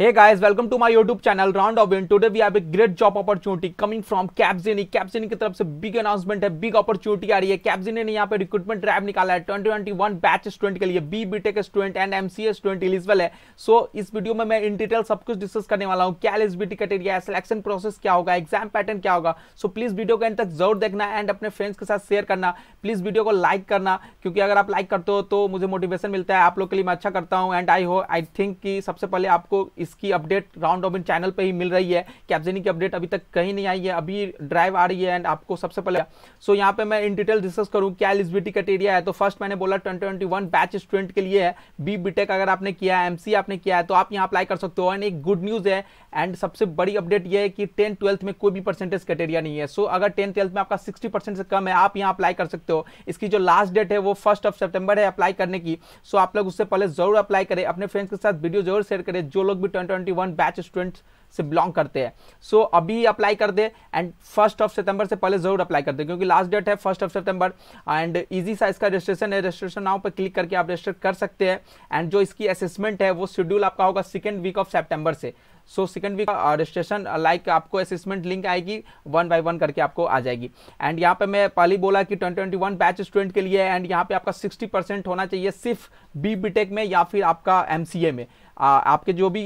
Hey guys, welcome to my YouTube channel Round Robin. Today we have a great job opportunity coming from Capgemini. Capgemini की तरफ से big announcement है, big opportunity आ रही है. Capgemini ने यहाँ पे recruitment रैप निकाला है 2021 बैच स्टूडेंट के लिए B B tech student and M C student है. सो so, इस वीडियो में मैं इन डिटेल सब कुछ डिस्कस करने वाला हूँ क्या एलिजिबिलिटी क्राइटेरिया है सिलेक्शन प्रोसेस क्या होगा एग्जाम पैटर्न क्या होगा सो so, प्लीज़ वीडियो को एंड तक जरूर देखना एंड अपने फ्रेंड्स के साथ शेयर करना प्लीज़ वीडियो को लाइक करना क्योंकि अगर आप लाइक करते हो तो मुझे मोटिवेशन मिलता है आप लोग के लिए मैं अच्छा करता हूँ एंड आई हो आई थिंक कि सबसे पहले आपको इसकी अपडेट राउंड रॉबिन चैनल पे ही मिल रही है कैप्जनी की अपडेट अभी तक कहीं नहीं आई है अभी ड्राइव आ रही है एंड आपको सबसे पहले सो so, यहाँ पे मैं इन डिटेल डिस्कस करूँ क्या एलिजिबिलिटी क्राइटेरिया है तो फर्स्ट मैंने बोला ट्वेंटी बैच स्टूडेंट के लिए है बी बीटेक अगर आपने किया है एम आपने किया है तो आप यहाँ अप्लाई कर सकते हो एंड एक गुड न्यूज़ है एंड सबसे बड़ी अपडेट यह है कि टेन ट्वेल्थ में कोई भी परसेंटेज क्राइटेरिया नहीं है सो so, अगर टेन ट्वेल्थ में आपका सिक्सटी से कम है आप यहाँ अप्लाई कर सकते हो इसकी जो लास्ट डेट है वो फर्स्ट ऑफ सेप्टेम्बर है अप्लाई करने की सो so, आप लोग उससे पहले जरूर अप्लाई करें अपने फ्रेंड्स के साथ वीडियो जरूर शेयर करें जो लोग भी 2021 batch students से बिलोंग करते हैं सो so, अभी अप्लाई कर दे एंड फर्स्ट ऑफ सितंबर से पहले ज़रूर अप्लाई कर दे क्योंकि लास्ट डेट है फर्स्ट ऑफ सितंबर एंड ईजी साइज का रजिस्ट्रेशन है रजिस्ट्रेशन नाव पर क्लिक करके आप रजिस्टर कर सकते हैं एंड जो इसकी असेसमेंट है वो शेड्यूल आपका होगा सेकेंड वीक ऑफ सेप्टेम्बर से so second week registration like आपको असेसमेंट लिंक आएगी वन बाय वन करके आपको आ जाएगी एंड यहाँ पे मैं पहले बोला कि 2021 बैच स्टूडेंट के लिए एंड यहाँ पे आपका 60 परसेंट होना चाहिए सिर्फ बी बीटेक में या फिर आपका एमसीए में आ, uh, आपके जो भी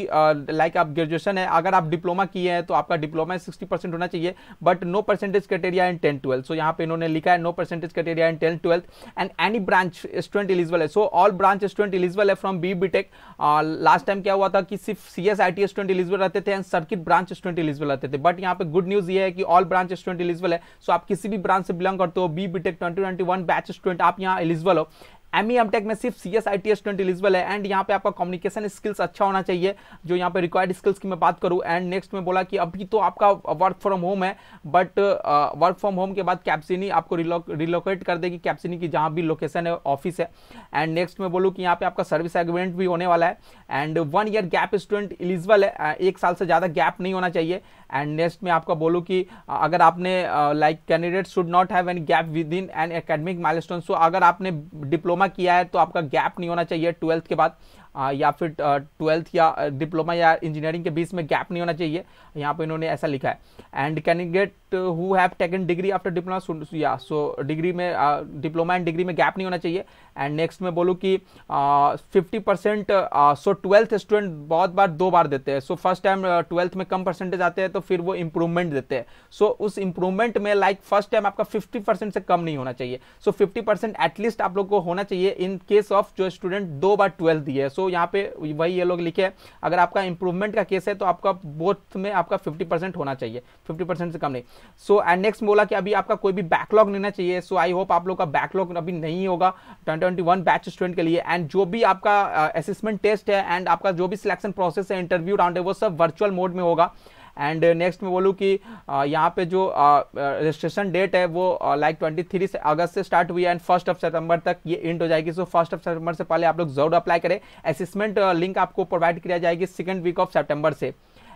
लाइक uh, आप ग्रेजुएशन है अगर आप डिप्लोमा किए हैं तो आपका डिप्लोमा सिक्सटी परसेंट होना चाहिए but no percentage criteria in ten twelfth so यहाँ पे इन्होंने लिखा है no percentage criteria in ten twelfth and any branch student eligible है so all branch student eligible है from B B tech last time क्या हुआ था कि सिर्फ C S I T student eligible रहते थे and circuit branch student eligible रहते थे बट यहाँ पे गुड न्यूज ये है कि ऑल ब्रांच स्टूडेंट इलिजिबल है सो so आप किसी भी ब्रांच से बिलोंग करते हो B B tech twenty twenty one batch student आप यहाँ इलिजिबल हो एम ई एम टेक में सिर्फ C S I T student eligible है एंड यहाँ पे आपका कम्युनिकेशन स्किल्स अच्छा होना चाहिए जो यहाँ पे रिक्वायर्ड स्किल्स की मैं बात करूँ एंड नेक्स्ट में बोला कि अभी तो आपका वर्क फ्रॉम होम है बट वर्क फ्रॉम होम के बाद कैप्सिनी आपको रिलोकेट कर देगी कैप्सिनी की जहाँ भी लोकेशन है ऑफिस है एंड नेक्स्ट में बोलूँ कि यहाँ पे आपका सर्विस एग्रीमेंट भी होने वाला है and one year gap student eligible है एक साल से ज़्यादा गैप नहीं होना चाहिए एंड नेक्स्ट में आपका बोलूँ कि अगर आपने like candidate should not have any gap within an academic milestone so अगर आपने डिप्लोमा डिप्लोमा किया है तो आपका गैप नहीं होना चाहिए ट्वेल्थ के बाद या फिर ट्वेल्थ या डिप्लोमा या इंजीनियरिंग के बीच में गैप नहीं होना चाहिए यहाँ पर इन्होंने ऐसा लिखा है and candidate who have taken degree after diploma या सो डिग्री में डिप्लोमा एंड डिग्री में गैप नहीं होना चाहिए एंड नेक्स्ट में बोलूँ कि fifty percent so twelfth student बहुत बार दो बार देते हैं सो फर्स्ट टाइम ट्वेल्थ में कम परसेंटेज आते हैं तो फिर वो इम्प्रूवमेंट देते हैं सो so, उस इम्प्रूवमेंट में लाइक फर्स्ट टाइम आपका फिफ्टी परसेंट से कम नहीं होना चाहिए सो फिफ्टी परसेंट एटलीस्ट आप लोग को होना चाहिए इन केस ऑफ जो स्टूडेंट दो बार ट्वेल्थ दिए सो यहाँ पे वही ये लोग लिखे अगर आपका इंप्रूवमेंट का केस है तो आपका बोथ में आपका 50 होना चाहिए 50 से कम नहीं सो एंड नेक्स्ट बोला कि अभी आपका कोई भी बैकलॉग लेना चाहिए सो आई होप आप लोग का बैकलॉग अभी नहीं होगा ट्वेंटी बैच स्टूडेंट के लिए एंड जो भी आपका असेसमेंट uh, टेस्ट है एंड आपका जो भी सिलेक्शन प्रोसेस है इंटरव्यू राउंड है वो सब वर्चुअल मोड में होगा एंड नेक्स्ट uh, मैं बोलूँ कि uh, यहाँ पे जो रजिस्ट्रेशन uh, डेट है वो लाइक ट्वेंटी थ्री से अगस्त से स्टार्ट हुई है एंड फर्स्ट ऑफ सितंबर तक ये इंट हो जाएगी सो फर्स्ट ऑफ सितंबर से पहले आप लोग जरूर अप्लाई करें असेसमेंट लिंक आपको प्रोवाइड किया जाएगी सेकेंड वीक ऑफ सेप्टेम्बर से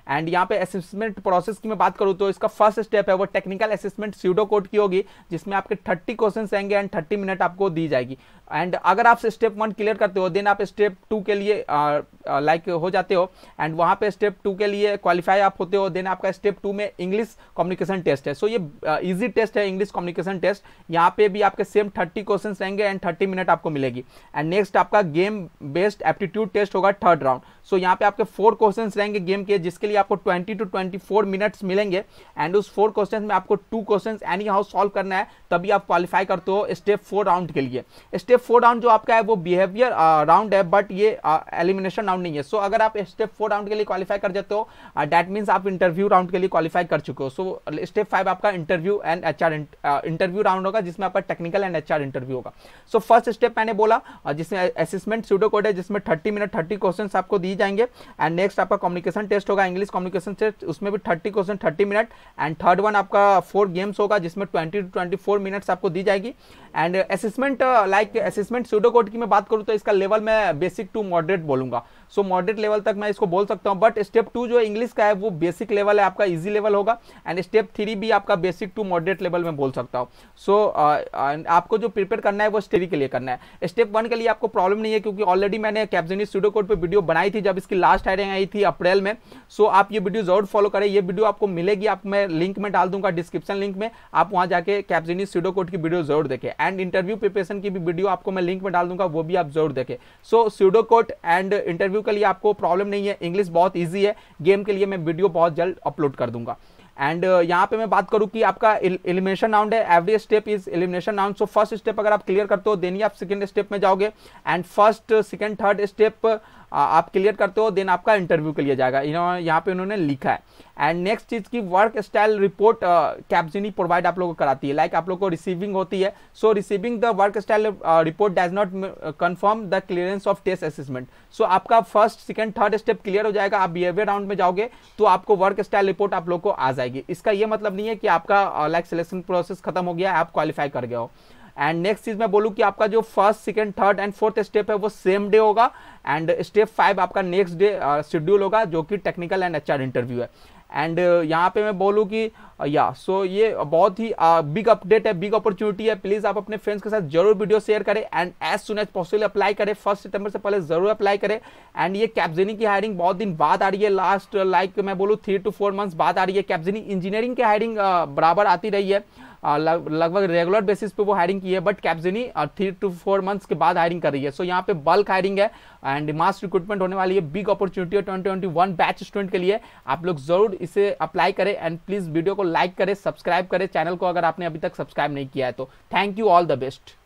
एंड यहाँ पे असेसमेंट प्रोसेस की मैं बात करूँ तो इसका फर्स्ट स्टेप है वो टेक्निकल असेसमेंट सीडो कोड की होगी जिसमें आपके थर्टी क्वेश्चन आएंगे एंड थर्टी मिनट आपको दी जाएगी एंड अगर आप स्टेप वन क्लियर करते हो देन आप स्टेप टू के लिए लाइक हो जाते हो एंड वहाँ पे स्टेप टू के लिए क्वालिफाई आप होते हो देन आपका स्टेप टू में इंग्लिश कम्युनिकेशन टेस्ट है सो so, ये इजी टेस्ट है इंग्लिश कम्युनिकेशन टेस्ट यहाँ पे भी आपके सेम थर्टी क्वेश्चन रहेंगे एंड थर्टी मिनट आपको मिलेगी एंड नेक्स्ट आपका गेम बेस्ड एप्टीट्यूड टेस्ट होगा थर्ड राउंड सो यहाँ पे आपके फोर क्वेश्चन रहेंगे गेम के जिसके लिए आपको twenty two twenty four minutes मिलेंगे एंड उस फोर क्वेश्चन में आपको two question anyhow solve करना है तभी आप क्वालिफाई करते हो स्टेप फोर राउंड के लिए स्टेप फोर राउंड जो आपका है वो बिहेवियर राउंड है बट ये एलिमिनेशन राउंड नहीं है सो so, अगर आप स्टेप फोर राउंड के लिए क्वालिफाई कर जाते हो डैट मीन्स आप इंटरव्यू राउंड के लिए क्वालिफाई कर चुके हो सो स्टेप फाइव आपका interview and H interview round होगा जिसमें आपका टेक्निकल एंड एच इंटरव्यू होगा सो फर्स्ट स्टेप मैंने बोला जिसमें असिस्मेंट स्टूडो कोड है जिसमें थर्टी मिनट थर्टी क्वेश्चन आपको दिए दी जाएंगे एंड नेक्स्ट आपका कम्युनिकेशन टेस्ट होगा इंग्लिश कम्युनिकेशन टेस्ट उसमें भी thirty question thirty minute and third one आपका फोर गेम्स होगा जिसमें twenty two twenty four minutes आपको दी जाएगी and assessment like assessment pseudo code की मैं बात करूँ तो इसका लेवल मैं बेसिक टू मॉडरेट बोलूँगा सो मॉडरेट लेवल तक मैं इसको बोल सकता हूँ बट स्टेप टू जो इंग्लिश का है वो बेसिक लेवल है आपका इजी लेवल होगा एंड स्टेप थ्री भी आपका बेसिक टू मॉडरेट लेवल में बोल सकता हूँ सो so, आपको जो प्रिपेयर करना है वो स्टेरी के लिए करना है स्टेप वन के लिए आपको प्रॉब्लम नहीं है क्योंकि ऑलरेडी मैंने कैप्जनी स्टूडियो कोड पर वीडियो बनाई थी जब इसकी लास्ट हायरिंग आई थी अप्रैल में सो so, आप ये वीडियो जरूर फॉलो करें ये वीडियो आपको मिलेगी आप मैं लिंक में डाल दूंगा डिस्क्रिप्शन लिंक में आप वहाँ जाकर कैप्जनी स्टूडियो कोड की वीडियो जरूर देखें एंड इंटरव्यू प्रिपरेशन की भी वीडियो आपको मैं लिंक में डाल दूंगा वो भी आप जरूर देखें so pseudo code and interview video के लिए आपको प्रॉब्लम नहीं है इंग्लिश बहुत ईजी है गेम के लिए मैं वीडियो बहुत जल्द अपलोड कर दूंगा एंड uh, यहाँ पे मैं बात करूँ कि आपका एलिमिनेशन राउंड है every step is elimination round so first step अगर आप क्लियर करते हो देन ही आप सेकेंड स्टेप में जाओगे and first second third step आप क्लियर करते हो देन आपका इंटरव्यू के लिए जाएगा यहाँ पे उन्होंने लिखा है एंड नेक्स्ट चीज़ की work style report Capgemini provide आप लोगों को कराती है लाइक like आप लोग को रिसीविंग होती है so receiving the work style report does not confirm the clearance of test assessment so आपका first second third step clear हो जाएगा आप बिहेवियर राउंड में जाओगे तो आपको वर्क स्टाइल रिपोर्ट आप लोग को आ जाएगी इसका यह मतलब नहीं है कि आपका लाइक सिलेक्शन प्रोसेस खत्म हो गया आप क्वालिफाई कर गए हो एंड नेक्स्ट चीज मैं बोलूँ कि आपका जो first second third and fourth step है वो सेम डे होगा एंड स्टेप फाइव आपका नेक्स्ट डे शेड्यूल होगा जो कि टेक्निकल एंड एच इंटरव्यू है एंड uh, यहाँ पे मैं बोलूँ कि या uh, सो ये बहुत ही बिग uh, अपडेट है बिग अपॉर्चुनिटी है प्लीज़ आप अपने फ्रेंड्स के साथ जरूर वीडियो शेयर करें and as soon as possible apply करें फर्स्ट सितंबर से पहले जरूर अप्लाई करें एंड ये कैप्जनी की हायरिंग बहुत दिन बाद आ रही है लास्ट लाइक like, मैं बोलूँ थ्री टू फोर मंथ्स बाद आ रही है कैप्जनी इंजीनियरिंग की हायरिंग बराबर आती रही है लगभग रेगुलर बेसिस पे वो हायरिंग की है but Capgemini three to four months के बाद हायरिंग कर रही है सो so, यहाँ पे बल्क हायरिंग है एंड मास रिक्रूटमेंट होने वाली है बिग अपॉर्चुनिटी है twenty twenty one batch student के लिए आप लोग जरूर इसे अप्लाई करें एंड प्लीज़ वीडियो को लाइक करें सब्सक्राइब करें चैनल को अगर आपने अभी तक सब्सक्राइब नहीं किया है तो thank you all the best